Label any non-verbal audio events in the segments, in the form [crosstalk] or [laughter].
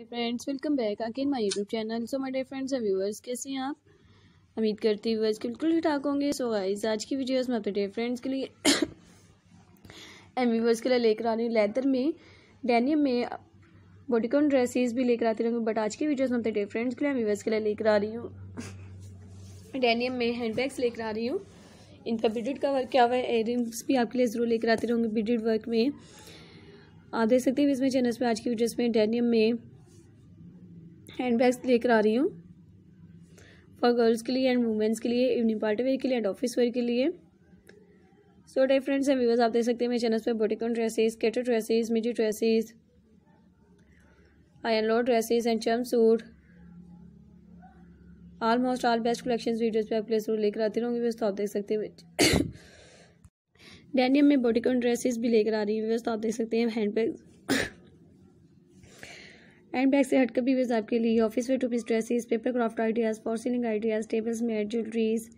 friends welcome back again my YouTube channel so my dear friends and viewers कैसे हैं आप उम्मीद करती है व्यूअर्स बिल्कुल ठीक ठाक होंगे सो गाइस आज की वीडियोस में अपने डे फ्रेंड्स के लिए एंड [coughs] व्यूअर्स के लिए लेकर आ रही हूँ लेदर में डेनियम में बॉडीकॉन ड्रेसेस भी लेकर आती रहूँगी बट आज की वीडियोज में अपने डे फ्रेंड्स के लिए व्यूअर्स के लिए लेकर आ रही हूँ डेनियम में हैंड बैग्स लेकर आ रही हूँ इन पर बिडेड का वर्क क्या हुआ है एयर भी आपके लिए ज़रूर लेकर आती रहूँगी बिडेड वर्क में आप देख सकते हैं इसमें चैनल्स में आज की वीडियोस में डेनियम में हैंड बैग्स लेकर आ रही हूँ फॉर गर्ल्स के लिए एंड वुमेंस के लिए इवनिंग पार्टी वेयर के लिए एंड ऑफिस वेयर के लिए so dear friends and viewers आप देख सकते हैं मेरे चैनल पर bodycon dresses skater dresses midi dresses high and low dresses and jumpsuit almost all best collection videos पे आप प्ले जरूर लेकर आती रहूँगी व्यवस्था तो आप देख सकते हैं डेनियम [coughs] में बॉडी ड्रेसेस भी लेकर आ रही हूँ व्यवस्था तो आप देख सकते हैं हैंड बैग एंड बैग से हटकर भी वेज आपके लिए office wear two piece dresses paper craft ideas पॉर्सिलिंग आइडियाज़ टेबल्स मेड ज्वेलरीज़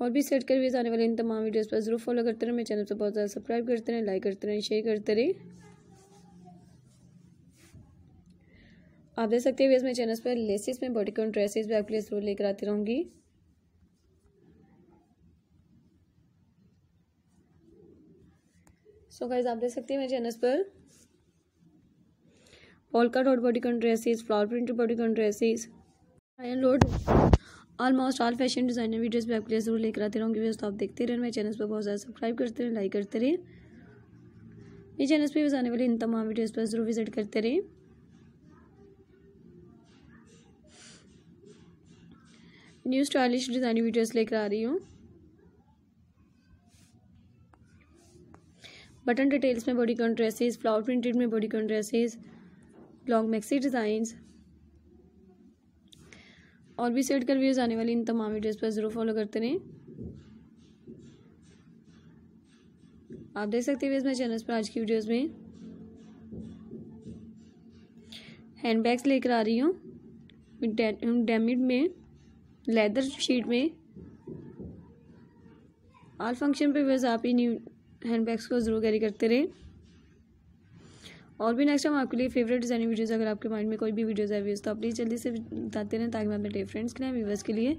और भी सेट कर वेज़ आने वाले इन तमाम वीडियोज़ पर ज़रूर फॉलो करते रहें मेरे चैनल पर बहुत ज़्यादा सब्सक्राइब करते रहें लाइक करते रहें शेयर करते रहें आप देख सकते हैं वेज मेरे चैनल पर लेसिस में बॉडी कॉन ड्रेसेस भी आपके लिए ज़रूर लेकर आती रहूँगी सो so गाइज आप देख सकते हैं मेरे चैनल पर polka dot bodycon dresses flower print bodycon dresses iron load almost all fashion designer videos भी आपके लिए जरूर लेकर आते रहूँगी वीडियो तो आप देखते रहें मेरे चैनल पर बहुत ज़्यादा सब्सक्राइब करते रहें लाइक करते रहें मेरे चैनल पर भी आने वाले इन तमाम वीडियोज़ पर जरूर विजिट करते रहें न्यू स्टाइलिश डिज़ाइनिंग वीडियोस लेकर आ रही हूँ बटन डिटेल्स में bodycon dresses flower printed में bodycon dresses long maxi designs और भी सेट कर व्यूज़ आने वाली इन तमाम वीडियोज़ पर ज़रूर फॉलो करते रहें आप देख सकते हैं इसमें चैनल पर आज की वीडियोज़ में हैंड बैग्स लेकर आ रही हूँ डेमिड में लेदर शीट में आल फंक्शन पे बस आप ही न्यू हैंड बैग्स को ज़रूर कैरी करते रहें और भी नेक्स्ट टाइम आपके लिए फेवरेट डिज़ाइनिंग वीडियोस अगर आपके माइंड में कोई भी वीडियोस है व्यूज़ तो आप प्लीज़ जल्दी से बताते रहें ताकि मैं अपने फ्रेंड्स के लिए व्यूवर्स के लिए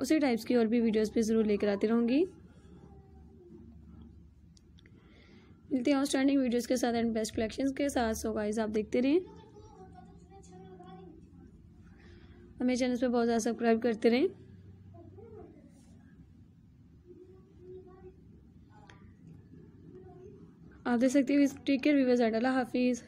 उसी टाइप्स की और भी वीडियोस पर ज़रूर लेकर आती रहूँगी मिलते हैं स्टैंडिंग वीडियोज़ के साथ एंड बेस्ट कलेक्शन के साथ सो गाइज आप देखते रहें हमें चैनल पर बहुत ज़्यादा सब्सक्राइब करते रहें आप देख सकते हो इस टेक केयर व्यूवर्स एंड अल्लाह हाफिज़